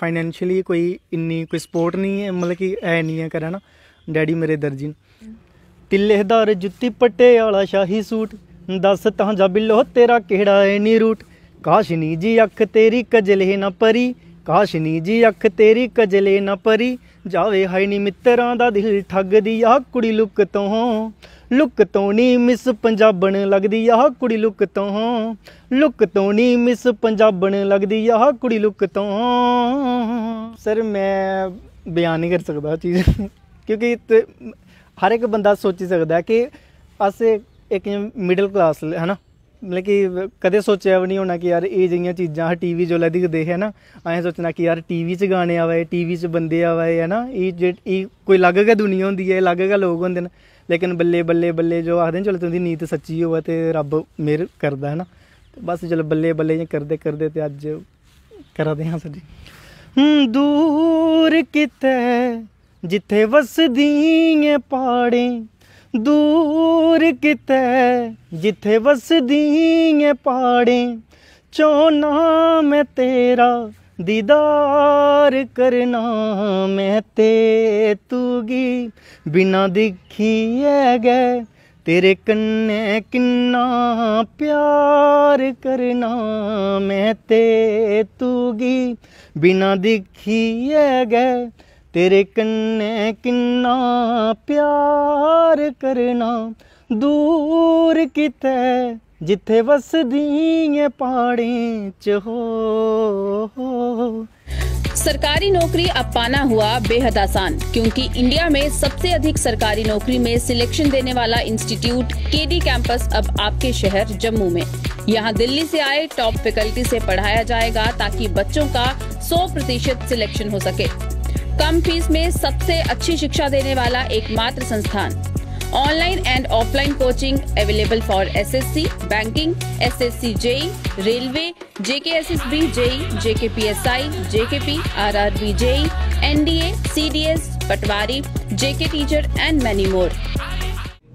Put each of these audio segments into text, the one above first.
Financially ਕੋਈ ਇੰਨੀ ਕੋਈ ਸਪੋਰਟ ਨਹੀਂ ਹੈ ਮਤਲਬ ਕਿ ਐ ਨਹੀਂ ਹੈ करा ना ਡੈਡੀ ਮੇਰੇ ਦਰਜੀ ਤਿੱਲੇਦਾਰ ਜੁੱਤੀ ਪੱਟੇ ਵਾਲਾ ਸ਼ਾਹੀ ਸੂਟ ਦੱਸ ਤਾਂ ਜਾ ਬਿੱਲੋ ਤੇਰਾ ਕਿਹੜਾ ਐ ਨਹੀਂ ਰੂਟ ਕਾਸ਼ ਨਹੀਂ ਜੀ ਅੱਖ ਤੇਰੀ ਕਜਲੇ ਨਾ ਪਰੀ ਕਾਸ਼ ਨਹੀਂ ਜੀ ਅੱਖ ਤੇਰੀ ਕਜਲੇ ਨਾ ਪਰੀ ਜਾਵੇ ਹਾਈ ਨਹੀਂ ਮਿੱਤਰਾਂ ਦਾ ਦਿਲ ਠੱਗਦੀ ਆ ਕੁੜੀ ਲੁੱਕ ਤੋਂ ਲੁੱਕ ਤੋਂ ਨਹੀਂ ਮਿਸ ਪੰਜਾਬਣ ਲੱਗਦੀ ਆਹ ਕੁੜੀ ਲੁੱਕ ਤੋਂ ਲੁੱਕ ਤੋਂ ਨਹੀਂ ਮਿਸ ਪੰਜਾਬਣ ਲੱਗਦੀ ਆਹ ਕੁੜੀ ਲੁੱਕ ਤੋਂ ਸਰ ਮੈਂ ਬਿਆਨ ਨਹੀਂ ਕਰ ਸਕਦਾ ਚੀਜ਼ ਕਿਉਂਕਿ ਹਰ ਇੱਕ ਬੰਦਾ ਸੋਚ ਸਕਦਾ ਕਿ ਅਸੇ ਇੱਕ ਮਿਡਲ ਕਲਾਸ ਹੈ ਨਾ ਮਤਲਬ ਕਿ ਕਦੇ ਸੋਚਿਆ ਵੀ ਨਹੀਂ ਹੋਣਾ ਕਿ ਯਾਰ ਇਹ ਜਿਹੀਆਂ ਚੀਜ਼ਾਂ ਟੀਵੀ ਜੋ ਦਿਖਦੇ ਹੈ ਨਾ ਐਂ ਸੋਚਣਾ ਕਿ ਯਾਰ ਟੀਵੀ 'ਚ ਗਾਣੇ ਆਵੇ ਟੀਵੀ 'ਚ ਬੰਦੇ ਆਵੇ ਹੈ ਨਾ ਇਹ ਜੇ ਇਹ ਕੋਈ ਲੱਗੇਗਾ ਦੁਨੀਆ ਹੁੰਦੀ ਹੈ ਲੱਗੇਗਾ ਲੋਕ ਹੁੰਦੇ ਨੇ ਲੇਕਿਨ ਬੱਲੇ ਬੱਲੇ ਬੱਲੇ ਜੋ ਆਖਦੇ ਚਲ ਤੁੰਦੀ ਨੀਤ ਸੱਚੀ ਹੋਵੇ ਤੇ ਰੱਬ ਮੇਰ ਕਰਦਾ ਹੈ ਨਾ ਬਸ ਚਲ ਬੱਲੇ ਬੱਲੇ ਜੇ ਕਰਦੇ ਕਰਦੇ ਤੇ ਅੱਜ ਕਰਦੇ ਹਾਂ ਜੀ ਹੂੰ ਦੂਰ ਕਿਤੇ ਜਿੱਥੇ ਵਸਦੀਆਂ ਪਾੜੇ दूर कितै जिथे वसदियां प्हाड़ें चोना मैं तेरा दीदार करना मैं ते तूगी बिना दिखिए गए तेरे कन्ने किन्ना प्यार करना मैं ते तूगी बिना दिखिए गए तेरे कन्ने किन्ना प्यार करना दूर जिथे बस दिए पहाड़ी च हो सरकारी नौकरी अब पाना हुआ बेहद आसान क्योंकि इंडिया में सबसे अधिक सरकारी नौकरी में सिलेक्शन देने वाला इंस्टीट्यूट केडी कैंपस अब आपके शहर जम्मू में यहाँ दिल्ली से आए टॉप फैकल्टी से पढ़ाया जाएगा ताकि बच्चों का 100 प्रतिशत सिलेक्शन हो सके कम फीस में सबसे अच्छी शिक्षा देने वाला एकमात्र संस्थान online and offline coaching available for SSC, banking SSC JE e, railway JK S S B JE JK JK P P S I R R B JE D S patwari JK teacher and many more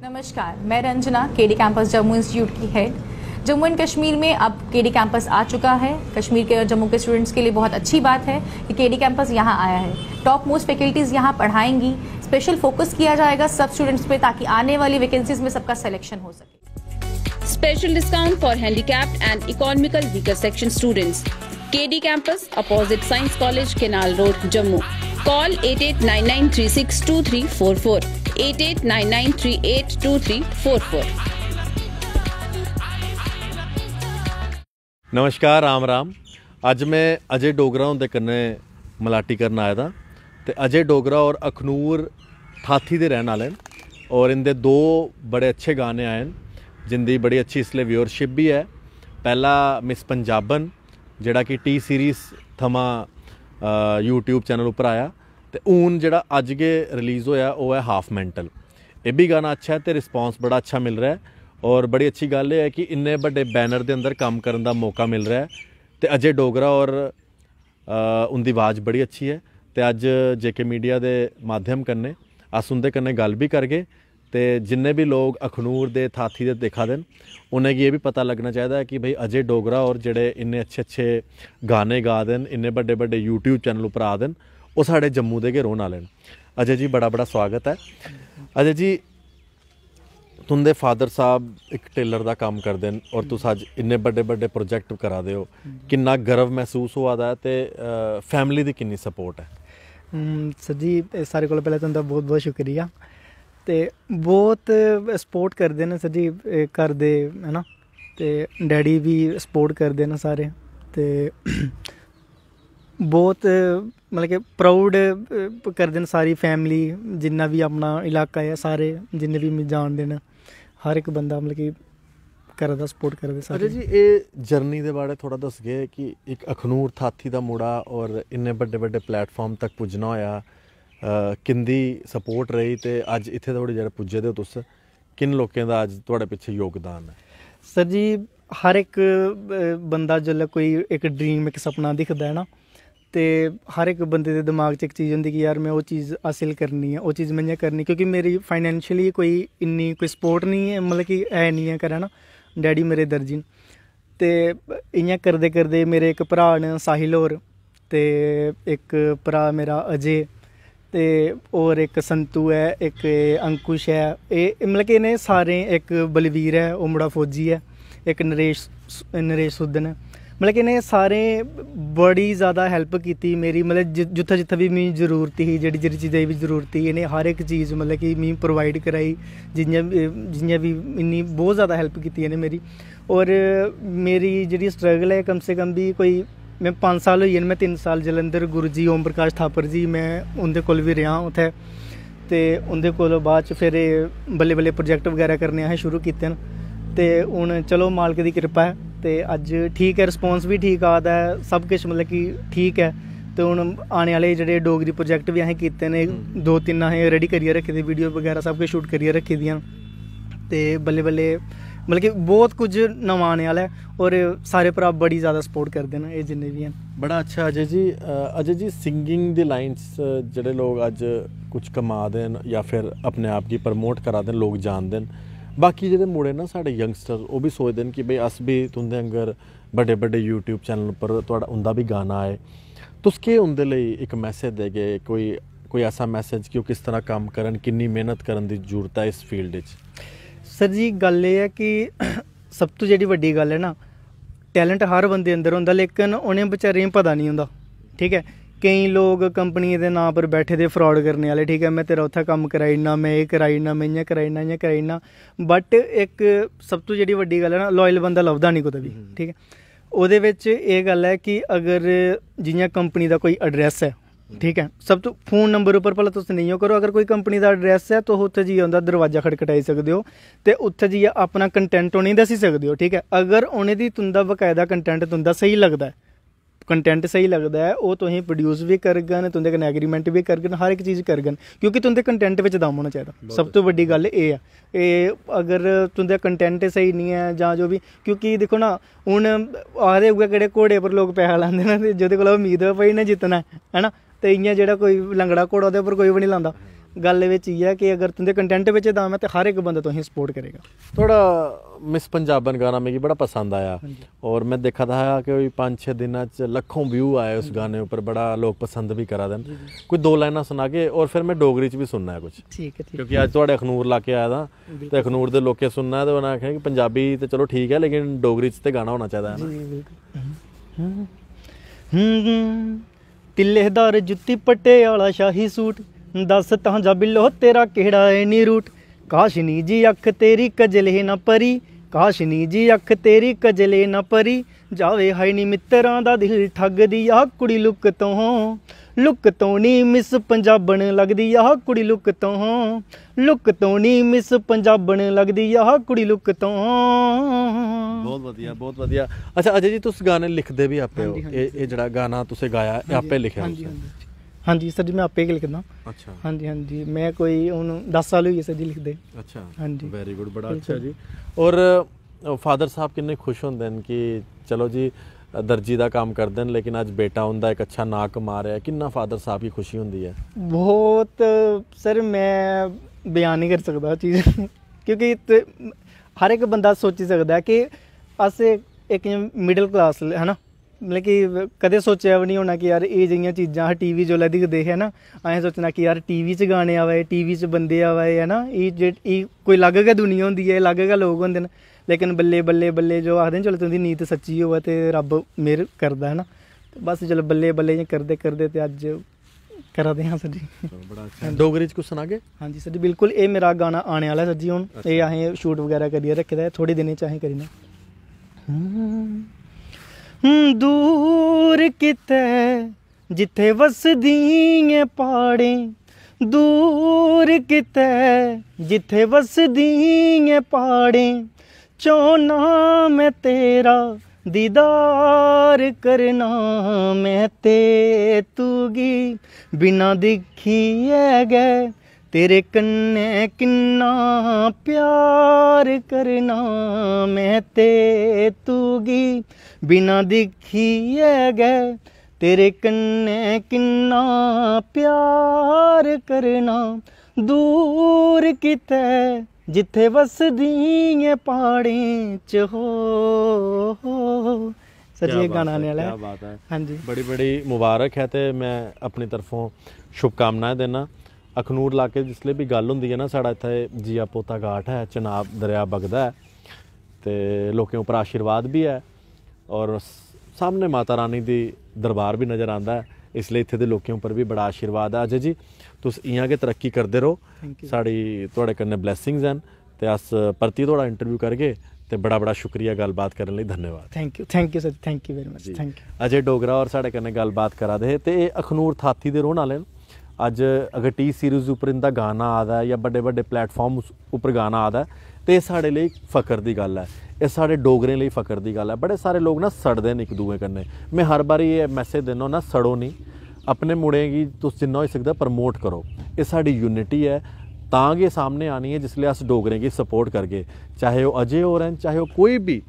नमस्कार मैं Ranjana KD campus Jammu institute की head Jammu and Kashmir में अब KD campus आ चुका है कश्मीर के और जम्मू के स्टूडेंट्स के लिए बहुत अच्छी बात है कि केडी कैंपस यहाँ आया है टॉप मोस्ट फैकल्टीज़ यहाँ पढ़ाएंगी स्पेशल फोकस किया जाएगा सब स्टूडेंट्स पे ताकि आने वाली वैकेंसीज में सबका सिलेक्शन हो सके special discount for handicap and economical weaker section students D campus opposite science college canal road Jammu call at eight nine nine three six two three four four eight eight nine nine three eight two three four four ਨਮਸਕਾਰ ਰਾਮ ਰਾਮ ਅੱਜ ਮੈਂ ਅਜੇ ਡੋਗਰਾ ਹੁੰਦੇ ਕੰਨੇ ਮਲਾਟੀ ਕਰਨ ਆਇਆ ਦਾ ਤੇ ਅਜੇ ਡੋਗਰਾ ਔਰ ਅਖਨੂਰ ਥਾਥੀ ਦੇ ਰਹਿਣ ਵਾਲੇ ਔਰ ਇਹਦੇ ਦੋ ਬੜੇ ਅੱਛੇ ਗਾਣੇ ਆਏ ਜਿੰਦੀ ਬੜੀ ਅੱਛੀ ਇਸ ਲਈ ਵਿਊਅਰਸ਼ਿਪ ਵੀ ਹੈ ਪਹਿਲਾ ਮਿਸ ਪੰਜਾਬਨ ਜਿਹੜਾ ਕਿ ਟੀ ਸੀਰੀਜ਼ ਥਮਾ YouTube ਚੈਨਲ ਉੱਪਰ ਆਇਆ ਤੇ ਹੁਣ ਜਿਹੜਾ ਅੱਜ ਕੇ ਰਿਲੀਜ਼ ਹੋਇਆ ਉਹ ਹੈ ਹਾਫ ਮੈਂਟਲ ਇਹ ਵੀ ਗਾਣਾ ਅੱਛਾ ਹੈ ਤੇ ਰਿਸਪੌਂਸ ਬੜਾ ਅੱਛਾ ਮਿਲ ਰਿਹਾ ਹੈ ਔਰ ਬੜੀ ਅੱਛੀ ਗੱਲ ਇਹ ਹੈ ਕਿ ਇੰਨੇ ਵੱਡੇ ਬੈਨਰ ਦੇ ਅੰਦਰ ਕੰਮ ਕਰਨ ਦਾ ਮੌਕਾ ਮਿਲ ਰਿਹਾ ਤੇ ਅਜੇ ਡੋਗਰਾ ਔਰ ਦੀ ਆਵਾਜ਼ ਬੜੀ ਅੱਛੀ ਹੈ ਤੇ ਅੱਜ ਜੇਕੇ ਮੀਡੀਆ ਦੇ ਮਾਧਿਅਮ ਕਰਨੇ ਆ ਸੁਣਦੇ ਕਰਨੇ ਗੱਲ ਵੀ ਕਰਗੇ ਤੇ ਜਿੰਨੇ ਵੀ ਲੋਕ ਅਖਨੂਰ ਦੇ ਥਾਥੀ ਦੇ ਦੇਖਾ ਦੇਣ ਉਹਨਾਂ ਕੀ ਇਹ ਵੀ ਪਤਾ ਲੱਗਣਾ ਚਾਹੀਦਾ ਹੈ ਕਿ ਭਈ ਅਜੇ ਡੋਗਰਾ ਔਰ ਜਿਹੜੇ ਇੰਨੇ ਅੱਛੇ ਅੱਛੇ ਗਾਣੇ ਗਾ ਦੇਣ ਇੰਨੇ ਵੱਡੇ ਵੱਡੇ YouTube ਚੈਨਲ ਉਪਰ ਆ ਦੇਣ ਉਹ ਸਾਡੇ ਜੰਮੂ ਦੇ ਘਰੋਂ ਆ ਲੈਣ ਅਜੇ ਜੀ ਬੜਾ ਬੜਾ ਸਵਾਗਤ ਹੈ ਅਜੇ ਜੀ ਤੁੰਦੇ ਫਾਦਰ ਸਾਹਿਬ ਇੱਕ ਟੇਲਰ ਦਾ ਕੰਮ ਕਰਦੇ ਨੇ ਔਰ ਤੁਸੀਂ ਅੱਜ ਇੰਨੇ ਵੱਡੇ ਵੱਡੇ ਪ੍ਰੋਜੈਕਟ ਕਰਾ ਦੇ ਹੋ ਕਿੰਨਾ ਗਰਵ ਮਹਿਸੂਸ ਹੋਆਦਾ ਤੇ ਫੈਮਿਲੀ ਦੀ ਕਿੰਨੀ ਸਪੋਰਟ ਹੈ ਸਰ ਸਾਰੇ ਕੋਲ ਪਹਿਲਾਂ ਤੁਹਾਨੂੰ ਬਹੁਤ ਬਹੁਤ ਸ਼ੁਕਰੀਆ ਤੇ ਬਹੁਤ ਸਪੋਰਟ ਕਰਦੇ ਨੇ ਸਰ ਕਰਦੇ ਕਰਦੇ ਹੈਨਾ ਤੇ ਡੈਡੀ ਵੀ ਸਪੋਰਟ ਕਰਦੇ ਨੇ ਸਾਰੇ ਤੇ ਬਹੁਤ ਮਤਲਬ ਕਿ ਪ੍ਰਾਊਡ ਕਰਦੇ ਨੇ ਸਾਰੀ ਫੈਮਿਲੀ ਜਿੰਨਾ ਵੀ ਆਪਣਾ ਇਲਾਕਾ ਹੈ ਸਾਰੇ ਜਿੰਨੇ ਵੀ ਜਾਣਦੇ ਨੇ ਹਰ ਇੱਕ ਬੰਦਾ ਮਤਲਬ ਕਿ ਕਰਦਾ ਸਪੋਰਟ ਕਰਦੇ ਸਾਰੇ ਜੀ ਇਹ ਜਰਨੀ ਦੇ ਬਾਰੇ ਥੋੜਾ ਦੱਸ ਗਏ ਕਿ ਇੱਕ ਅਖਨੂਰ ਥਾਥੀ ਦਾ ਮੁੜਾ ਔਰ ਇੰਨੇ ਵੱਡੇ ਵੱਡੇ ਪਲੇਟਫਾਰਮ ਤੱਕ ਪੁੱਜਣਾ ਹੋਇਆ ਕਿੰਦੀ ਸਪੋਰਟ ਰਹੀ ਤੇ ਅੱਜ ਇੱਥੇ ਤੁਹਾਡੇ ਜਿਹੜੇ ਪੁੱਜੇ ਦੇ ਤੁਸ ਤੁਸੀਂ ਕਿੰਨ ਲੋਕਾਂ ਦਾ ਅੱਜ ਤੁਹਾਡੇ ਪਿੱਛੇ ਯੋਗਦਾਨ ਹੈ ਸਰ ਜੀ ਹਰ ਇੱਕ ਬੰਦਾ ਜਦੋਂ ਕੋਈ ਇੱਕ ਡ੍ਰੀਮ ਇੱਕ ਸੁਪਨਾ ਦਿਖਦਾ ਹੈ ਨਾ ਤੇ ਹਰ ਇੱਕ ਬੰਦੇ ਦੇ ਦਿਮਾਗ 'ਚ ਇੱਕ ਚੀਜ਼ ਹੁੰਦੀ ਕਿ ਯਾਰ ਮੈਂ ਉਹ ਚੀਜ਼ ਹਾਸਿਲ ਕਰਨੀ ਹੈ ਉਹ ਚੀਜ਼ ਮੈਂ ਕਰਨੀ ਕਿਉਂਕਿ ਮੇਰੀ ਫਾਈਨੈਂਸ਼ੀਅਲੀ ਕੋਈ ਇੰਨੀ ਕੋਈ ਸਪੋਰਟ ਨਹੀਂ ਹੈ ਮਤਲਬ ਕਿ ਐ ਨਹੀਂ ਹੈ ਕਰਨਾ ਡੈਡੀ ਮੇਰੇ ਦਰਜੀ ਤੇ ਇੰਨਾ ਕਰਦੇ ਕਰਦੇ ਮੇਰੇ ਇੱਕ ਭਰਾ ਨੇ ਸਾਹਿਲ ਹੋਰ ਤੇ ਇੱਕ ਭਰਾ ਮੇਰਾ ਅਜੇ ਤੇ ਔਰ ਇੱਕ ਸੰਤੂ ਹੈ ਇੱਕ ਅੰਕੁਸ਼ ਹੈ ਇਹ ਮਤਲਬ ਕਿ ਇਹਨੇ ਸਾਰੇ ਇੱਕ ਬਲਵੀਰ ਹੈ ਉਹ ਮੜਾ ਫੌਜੀ ਹੈ ਇੱਕ ਨਰੇਸ਼ ਨਰੇਸ਼ ਸੁਦਨ ਹੈ ਮਤਲਬ ਕਿ ਇਹਨੇ ਸਾਰੇ ਬੜੀ ਜ਼ਿਆਦਾ ਹੈਲਪ ਕੀਤੀ ਮੇਰੀ ਮਤਲਬ ਜਿੱਥੇ ਜਿੱਥੇ ਵੀ ਮੈਨੂੰ ਜ਼ਰੂਰਤ ਸੀ ਜਿਹੜੀ ਜਿਹੜੀ ਚੀਜ਼ਾਂ ਦੀ ਵੀ ਜ਼ਰੂਰਤ ਸੀ ਇਹਨੇ ਹਰ ਇੱਕ ਚੀਜ਼ ਮਤਲਬ ਕਿ ਮੈਨੂੰ ਪ੍ਰੋਵਾਈਡ ਕਰਾਈ ਜਿੰਨੀਆਂ ਜਿੰਨੀਆਂ ਵੀ ਇੰਨੀ ਬਹੁਤ ਜ਼ਿਆਦਾ ਹੈਲਪ ਕੀਤੀ ਇਹਨੇ ਮੇਰੀ ਔਰ ਮੇਰੀ ਜਿਹੜੀ ਸਟਰਗਲ ਹੈ ਕਮ ਸੇ ਕਮ ਵੀ ਕੋਈ ਮੈਂ 5 ਸਾਲ ਹੋਈ ਨੇ ਮੈਂ 3 ਸਾਲ ਜਲੰਧਰ ਗੁਰੂ ਜੀ ਓਮ ਪ੍ਰਕਾਸ਼ ਥਾਪਰ ਜੀ ਮੈਂ ਉਹਦੇ ਕੋਲ ਵੀ ਰਿਹਾ ਉਥੇ ਤੇ ਉਹਦੇ ਕੋਲ ਬਾਅਦ ਚ ਫਿਰ ਬੱਲੇ ਬੱਲੇ ਪ੍ਰੋਜੈਕਟ ਵਗੈਰਾ ਕਰਨੇ ਆ ਸ਼ੁਰੂ ਕੀਤੇ ਨੇ ਤੇ ਹੁਣ ਚਲੋ ਮਾਲਕ ਦੀ ਕਿਰਪਾ ਹੈ ਤੇ ਅੱਜ ਠੀਕ ਹੈ ਰਿਸਪੌਂਸ ਵੀ ਠੀਕ ਆਦਾ ਹੈ ਸਭ ਕੁਝ ਮਤਲਬ ਕਿ ਠੀਕ ਹੈ ਤੇ ਹੁਣ ਆਉਣ ਵਾਲੇ ਜਿਹੜੇ ਡੋਗਰੀ ਪ੍ਰੋਜੈਕਟ ਵੀ ਅਸੀਂ ਕੀਤੇ ਨੇ ਦੋ ਤਿੰਨ ਅਸੀਂ ਰੈਡੀ ਕਰੀਏ ਰੱਖੇ ਦੇ ਵੀਡੀਓ ਵਗੈਰਾ ਸਭ ਕੁਝ ਸ਼ੂਟ ਕਰੀਏ ਰੱਖੀ ਦੀਆਂ ਤੇ ਬੱਲੇ ਬੱਲੇ ਮਤਲਬ ਕਿ ਬਹੁਤ ਕੁਝ ਨਵਾਂ ਆਉਣ ਵਾਲਾ ਹੈ ਔਰ ਸਾਰੇ ਭਰਾ ਬੜੀ ਜ਼ਿਆਦਾ ਸਪੋਰਟ ਕਰਦੇ ਨੇ ਇਹ ਜਿੰਨੇ ਵੀ ਹਨ ਬੜਾ ਅੱਛਾ ਅਜੇ ਜੀ ਅਜੇ ਜੀ ਸਿੰਗਿੰਗ ਦੀ ਲਾਈਨਸ ਜਿਹੜੇ ਲੋਕ ਅੱਜ ਕੁਝ ਕਮਾ ਦੇਣ ਜਾਂ ਫਿਰ ਆਪਣੇ ਆਪ ਕੀ ਪ੍ਰਮੋਟ ਕਰਾ ਦੇਣ ਲੋਕ ਜਾਣਦੇ ਨੇ ਬਾਕੀ ਜਿਹੜੇ ਮੁੰਡੇ ਨਾ ਸਾਡੇ ਯੰਗਸਟਰ ਉਹ ਵੀ ਸੋਚਦੇ ਨੇ ਕਿ ਬਈ ਅਸ ਵੀ ਤੁੰਦੇ ਅੰਗਰ ਵੱਡੇ ਵੱਡੇ YouTube ਚੈਨਲ ਉੱਪਰ ਤੁਹਾਡਾ ਹੁੰਦਾ ਵੀ ਗਾਣਾ ਆਏ ਤੁਸਕੇ ਹੁੰਦੇ ਲਈ ਇੱਕ ਮੈਸੇਜ ਦੇ ਗਏ ਕੋਈ ਕੋਈ ਐਸਾ ਮੈਸੇਜ ਕਿ ਉਹ ਕਿਸ ਤਰ੍ਹਾਂ ਕੰਮ ਕਰਨ ਕਿੰਨੀ ਮਿਹਨਤ ਕਰਨ ਦੀ ਜ਼ਰੂਰਤ ਹੈ ਇਸ ਫੀਲਡ ਵਿੱਚ ਸਰ ਜੀ ਗੱਲ ਇਹ ਹੈ ਕਿ ਸਭ ਤੋਂ ਜਿਹੜੀ ਵੱਡੀ ਗੱਲ ਹੈ ਨਾ ਟੈਲੈਂਟ ਹਰ ਬੰਦੇ ਅੰਦਰ ਹੁੰਦਾ ਲੇਕਿਨ ਉਹਨੇ ਵਿਚਾਰੇ ਨੂੰ ਪਤਾ ਨਹੀਂ ਹੁੰਦਾ ਠੀਕ ਹੈ ਕਈ ਲੋਕ ਕੰਪਨੀ ਦੇ ਨਾਂ ਪਰ ਬੈਠੇ ਦੇ ਫਰਾਡ ਕਰਨੇ ਵਾਲੇ ਠੀਕ ਹੈ ਮੈਂ ਤੇਰਾ ਉੱਥੇ ਕੰਮ ਕਰਾਈ ਨਾ ਮੈਂ ਇਹ ਕਰਾਇਨਾ ਮੈਂ ਇਹ ਕਰਾਇਨਾ ਇਹ ਕਰਾਇਨਾ ਬਟ ਇੱਕ ਸਭ ਤੋਂ ਜਿਹੜੀ ਵੱਡੀ ਗੱਲ ਹੈ ਨਾ ਲਾਇਲ ਬੰਦਾ ਲਵਦਾ ਨਹੀਂ ਕੋਈ ਵੀ ਠੀਕ ਹੈ ਉਹਦੇ ਵਿੱਚ ਇਹ ਗੱਲ ਹੈ ਕਿ ਅਗਰ ਜਿੰਨਾ ਕੰਪਨੀ ਦਾ ਕੋਈ ਐਡਰੈਸ ਹੈ ਠੀਕ ਹੈ ਸਭ ਤੋਂ ਫੋਨ ਨੰਬਰ ਉੱਪਰ ਪਹਿਲਾਂ ਤੁਸੀਂ ਨਹੀਂ ਉਹ ਕਰੋ ਅਗਰ ਕੋਈ ਕੰਪਨੀ ਦਾ ਐਡਰੈਸ ਹੈ ਤਾਂ ਉੱਥੇ ਜੀ ਆਉਂਦਾ ਦਰਵਾਜ਼ਾ ਖੜਕਟਾਈ ਸਕਦੇ ਹੋ ਤੇ ਉੱਥੇ ਜੀ ਆਪਣਾ ਕੰਟੈਂਟ ਉਹ ਨਹੀਂ ਸਕਦੇ ਹੋ ਠੀਕ ਹੈ ਅਗਰ ਉਹਨੇ ਦੀ ਤੁੰਦਾ ਬਕਾਇਦਾ ਕੰਟੈਂਟ ਤੁੰਦਾ ਸਹੀ ਲੱਗਦਾ ਹੈ ਕੰਟੈਂਟ ਸਹੀ ਲੱਗਦਾ ਹੈ ਉਹ ਤੁਸੀਂ ਪ੍ਰੋਡਿਊਸ ਵੀ ਕਰਗਨ ਤੁੰਦੇ ਕਨ ਐਗਰੀਮੈਂਟ ਵੀ ਕਰਗਨ ਹਰ ਇੱਕ ਚੀਜ਼ ਕਰਗਨ ਕਿਉਂਕਿ ਤੁੰਦੇ ਕੰਟੈਂਟ ਵਿੱਚ ਦਮ ਹੋਣਾ ਚਾਹੀਦਾ ਸਭ ਤੋਂ ਵੱਡੀ ਗੱਲ ਇਹ ਆ ਇਹ ਅਗਰ ਤੁੰਦੇ ਕੰਟੈਂਟ ਸਹੀ ਨਹੀਂ ਹੈ ਜਾਂ ਜੋ ਵੀ ਕਿਉਂਕਿ ਦੇਖੋ ਨਾ ਹੁਣ ਆਦੇ ਹੋਗੇ ਕਿਹੜੇ ਘੋੜੇ ਪਰ ਲੋਕ ਪੈਸਾ ਲਾਉਂਦੇ ਨੇ ਜਿਹਦੇ ਕੋਲ ਉਮੀਦ ਪਈ ਨੇ ਜਿੱਤਣਾ ਹੈ ਹੈਨਾ ਤੇ ਇਆਂ ਜਿਹੜਾ ਕੋਈ ਲੰਗੜਾ ਘੋੜਾ ਉਹਦੇ ਉੱਪਰ ਕੋਈ ਵੀ ਨਹੀਂ ਲਾਉਂਦਾ ਗੱਲ ਵਿੱਚ ਇਹ ਹੈ ਕਿ ਅਗਰ ਤੁਹਾਡੇ ਕੰਟੈਂਟ ਵਿੱਚ ਦਾਮ ਹੈ ਤੇ ਹਰ ਇੱਕ ਬੰਦਾ ਤੁਹਾਨੂੰ ਸਪੋਰਟ ਕਰੇਗਾ ਥੋੜਾ ਮਿਸ ਪੰਜਾਬਨ ਗਾਣਾ ਮੈਨੂੰ ਬੜਾ ਪਸੰਦ ਆਇਆ ਔਰ ਮੈਂ ਦੇਖਾ ਆ ਕਿ ਉਹ 5-6 ਦਿਨਾਂ ਚ ਲੱਖੋਂ ਵਿਊ ਆਏ ਉਸ ਗਾਣੇ ਉੱਪਰ ਬੜਾ ਲੋਕ ਪਸੰਦ ਵੀ ਕਰਾ ਦੇਣ ਕੋਈ ਦੋ ਲਾਈਨਾਂ ਸੁਣਾ ਕੇ ਔਰ ਫਿਰ ਮੈਂ ਡੋਗਰੀ ਚ ਵੀ ਸੁਣਨਾ ਹੈ ਕੁਝ ਠੀਕ ਹੈ ਠੀਕ ਕਿਉਂਕਿ ਅੱਜ ਤੁਹਾਡੇ ਅਖਨੂਰ ਲਾ ਕੇ ਆਇਆ ਦਾ ਤੇ ਅਖਨੂਰ ਦੇ ਲੋਕੇ ਸੁਣਨਾ ਤੇ ਉਹਨਾਂ ਆਖਿਆ ਕਿ ਪੰਜਾਬੀ ਤੇ ਚਲੋ ਠੀਕ ਹੈ ਲੇਕਿਨ ਡੋਗਰੀ ਚ ਤੇ ਗਾਣਾ ਹੋਣਾ ਚਾਹੀਦਾ ਹੈ ਨਾ ਜੀ ਬਿਲਕੁਲ ਤਿੱਲੇਦਾਰ ਜੁੱਤੀ ਪੱਟੇ ਵਾਲਾ ਸ਼ਾਹੀ ਸੂਟ ਦੱਸ ਤਾਂ ਜਾ ਬਿੱਲੋ ਤੇਰਾ ਕਿਹੜਾ ਐ ਨੀ ਰੂਟ ਕਾਸ਼ਨੀ ਜੀ ਅੱਖ ਤੇਰੀ ਕਜਲੇ ਨਾ ਪਰੀ ਕਾਸ਼ਨੀ ਜੀ ਅੱਖ ਤੇਰੀ ਕਜਲੇ ਨਾ ਪਰੀ ਜਾਵੇ ਹਾਈ ਨੀ ਮਿੱਤਰਾਂ ਦਾ ਦਿਲ ਠੱਗਦੀ ਆ ਕੁੜੀ ਲੁੱਕ ਤੋਂ ਲੁੱਕ ਤੋਂ ਨੀ ਮਿਸ ਪੰਜਾਬਣ ਲੱਗਦੀ ਆ ਕੁੜੀ ਲੁੱਕ ਤੋਂ ਲੁੱਕ ਤੋਂ ਨੀ ਮਿਸ ਪੰਜਾਬਣ ਲੱਗਦੀ ਆ ਕੁੜੀ ਲੁੱਕ ਤੋਂ ਬਹੁਤ ਵਧੀਆ ਬਹੁਤ ਵਧੀਆ ਅੱਛਾ ਅਜੇ ਜੀ ਤੁਸੀਂ ਗਾਣੇ ਲਿਖਦੇ ਵੀ ਆਪੇ ਹੋ ਇਹ ਇਹ ਜਿਹੜਾ ਗਾਣਾ ਤੁਸੀਂ ਗਾਇਆ ਆਪੇ ਲਿਖਿਆ ਹਾਂਜੀ ਹਾਂਜੀ ਹਾਂਜੀ ਸਰ ਜੀ ਮੈਂ ਆਪੇ ਹੀ ਲਿਖਦਾ ਅੱਛਾ ਹਾਂਜੀ ਹਾਂਜੀ ਮੈਂ ਕੋਈ ਹੁਣ 10 ਸਾਲ ਹੋਈ ਹੈ ਸਰ ਜੀ ਲਿਖਦੇ ਅੱਛਾ ਹਾਂਜੀ ਵੈਰੀ ਗੁੱਡ ਬੜਾ ਅੱਛਾ ਜੀ ਔਰ ਫਾਦਰ ਸਾਹਿਬ ਕਿੰਨੇ ਖੁਸ਼ ਹੁੰਦੇ ਨੇ ਕਿ ਚਲੋ ਜੀ ਦਰਜੀ ਦਾ ਕੰਮ ਕਰਦੇ ਨੇ ਲੇਕਿਨ ਅੱਜ ਬੇਟਾ ਹੁੰਦਾ ਇੱਕ ਅੱਛਾ ਨਾਂ ਕਮਾ ਰਿਹਾ ਕਿੰਨਾ ਫਾਦਰ ਸਾਹਿਬ ਦੀ ਖੁਸ਼ੀ ਹੁੰਦੀ ਹੈ ਬਹੁਤ ਸਰ ਮੈਂ ਬਿਆਨ ਨਹੀਂ ਕਰ ਸਕਦਾ ਚੀਜ਼ ਕਿਉਂਕਿ ਹਰ ਇੱਕ ਬੰਦਾ ਸੋਚ ਸਕਦਾ ਕਿ ਅਸੇ ਇੱਕ ਮਿਡਲ ਕਲਾਸ ਹੈ ਨਾ मतलब कि कदें सोचा भी नहीं होना कि यार एह् जेहियां चीजां अस टी वी जोल्लै दिखदे हे ना असें सोचना कि यार टी वी गाने आवा दे टी वी बंदे आवा है ना एह् कोई अलग गै दुनिया होंदी है अलग गै लोग होंदे लेकिन बल्लें बल्लें बल्ले जो आखदे चलो जेल्लै तुं'दी सच्ची होऐ ते रब्ब मेह्र करदा है ना बस जेल्लै बल्लें बल्लें इ'यां करते करदे ते करा दे हां सर अच्छा। हाँ जी डोगरी कुछ सनागे हां जी सर जी बिल्कुल एह् मेरा गाना आने वाला सर जी हून एह् असें अच्छा। शूट बगैरा करिए रखे थोड़े दिन अं दिनें ਦੂਰ ਕਿਤੇ ਜਿੱਥੇ ਵਸਦੀਆਂ ਪਾੜੇ ਦੂਰ ਕਿਤੇ ਜਿੱਥੇ ਵਸਦੀਆਂ ਪਾੜੇ ਚੋਨਾ ਮੈਂ ਤੇਰਾ ਦੀਦਾਰ ਕਰਨਾ ਮੈਂ ਤੇ ਤੂਗੀ ਬਿਨਾ ਦਿਖੀਏ ਗਏ ਤੇਰੇ ਕੰਨੇ ਕਿੰਨਾ ਪਿਆਰ ਕਰਨਾ ਮੈਂ ਤੇ ਤੂਗੀ ਬਿਨਾ ਦਿਖੀਏ ਗਏ ਤੇਰੇ ਕੰਨੇ ਕਿੰਨਾ ਪਿਆਰ ਕਰਨਾ ਦੂਰ ਕਿਤੇ ਜਿੱਥੇ ਵਸਦੀ ਏ ਪਹਾੜੇ ਚ ਹੋ ਸਰ ਇਹ ਗਾਣਾ ਆਉਣ ਵਾਲਾ ਬਾਤ ਹੈ ਹਾਂਜੀ ਬੜੀ ਬੜੀ ਮੁਬਾਰਕ ਹੈ ਤੇ ਮੈਂ ਆਪਣੀ ਤਰਫੋਂ ਸ਼ੁਭਕਾਮਨਾਵਾਂ ਦੇਣਾ अखनूर इलाके जिसले भी गल्ल होंदी ऐ ना साढ़ा इत्थै जिया पोता घाट ऐ चनाब दरिया बगदा ऐ ते लोकें उप्पर आशीर्वाद बी ऐ और सामने माता रानी दी दरबार बी नज़र आंदा ऐ इसलेई इत्थे दे लोकें उप्पर बी बड़ा आशीर्वाद ऐ अजय जी तुस इ'यां गै तरक्की करदे रहो साढ़ी थुआढ़े कन्नै ब्लैसिंग्स हैन ते अस परती थुआढ़ा इंटरव्यू करगे ਤੇ ਬੜਾ ਬੜਾ ਸ਼ੁਕਰੀਆ ਗੱਲਬਾਤ ਕਰਨ ਲਈ ਧੰਨਵਾਦ thank you thank you sir thank you very much thank you Ajay Dogra ਔਰ ਸਾਡੇ ਕਨੇ ਗੱਲਬਾਤ ਕਰਾ ਦੇ ਤੇ ਇਹ ਅਖਨੂਰ ਥਾਤੀ ਦੇ ਰਹਿਣ ਵਾਲੇ ਨੇ ਅੱਜ ਅਗਰ ਟੀ ਸੀਰੀਜ਼ ਉੱਪਰ ਇਹਦਾ ਗਾਣਾ ਆਦਾ ਜਾਂ ਵੱਡੇ ਵੱਡੇ ਪਲੇਟਫਾਰਮ ਉੱਪਰ ਗਾਣਾ ਆਦਾ ਤੇ ਸਾਡੇ ਲਈ ਫਖਰ ਦੀ ਗੱਲ ਹੈ ਇਹ ਸਾਡੇ ਡੋਗਰੇ ਲਈ ਫਖਰ ਦੀ ਗੱਲ ਹੈ ਬੜੇ ਸਾਰੇ ਲੋਕ ਨਾ ਸੜਦੇ ਨੇ ਇੱਕ ਦੂਏ ਕੰਨੇ ਮੈਂ ਹਰ ਵਾਰੀ ਇਹ ਮੈਸੇਜ ਦਿੰਦਾ ਨਾ ਸੜੋ ਨਹੀਂ ਆਪਣੇ ਮੁੜੇਗੀ ਤੁਸੀਂ ਜਿੰਨਾ ਹੋ ਸਕਦਾ ਪ੍ਰਮੋਟ ਕਰੋ ਇਹ ਸਾਡੀ ਯੂਨਿਟੀ ਹੈ ਤਾਂ ਕਿ ਸਾਹਮਣੇ ਆਣੀ ਹੈ ਜਿਸ ਲਈ ਅਸ ਡੋਗਰੇ ਕੀ ਸਪੋਰਟ ਕਰਗੇ ਚਾਹੇ ਉਹ ਅਜੇ ਹੋ ਰਹਿਣ ਚਾਹੇ ਉਹ ਕੋਈ ਵੀ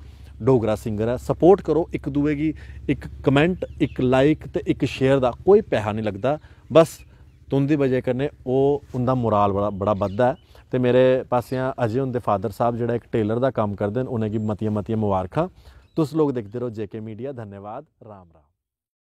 ਡੋਗਰਾ ਸਿੰਗਰ ਹੈ ਸਪੋਰਟ ਕਰੋ ਇੱਕ ਦੂਏ ਦੀ ਇੱਕ ਕਮੈਂਟ ਇੱਕ ਲਾਈਕ ਤੇ ਇੱਕ ਸ਼ੇਅਰ ਦਾ ਕੋਈ ਪੈਸਾ ਨਹੀਂ ਲੱਗਦਾ ਬਸ ਧੁੰਦ ਦੀ ਵਜ੍ਹਾ ਕਰਨੇ ਉਹ ਉਹਦਾ ਮੋਰਾਲ ਬੜਾ ਬੜਾ ਵੱਧਦਾ ਤੇ ਮੇਰੇ ਪਾਸਿਆਂ ਅਜੇ ਹੁੰਦੇ ਫਾਦਰ ਸਾਹਿਬ ਜਿਹੜਾ ਇੱਕ ਟੇਲਰ ਦਾ ਕੰਮ ਕਰਦੇ ਨੇ ਉਹਨਾਂ ਕੀ ਮਤੀਆਂ ਮਤੀਆਂ ਮੁਬਾਰਕਾਂ ਤੁਸੀਂ ਲੋਕ ਦੇਖਦੇ ਰਹੋ ਜੇਕੇ ਮੀਡੀਆ ਧੰਨਵਾਦ ਰਾਮ ਰਾਮ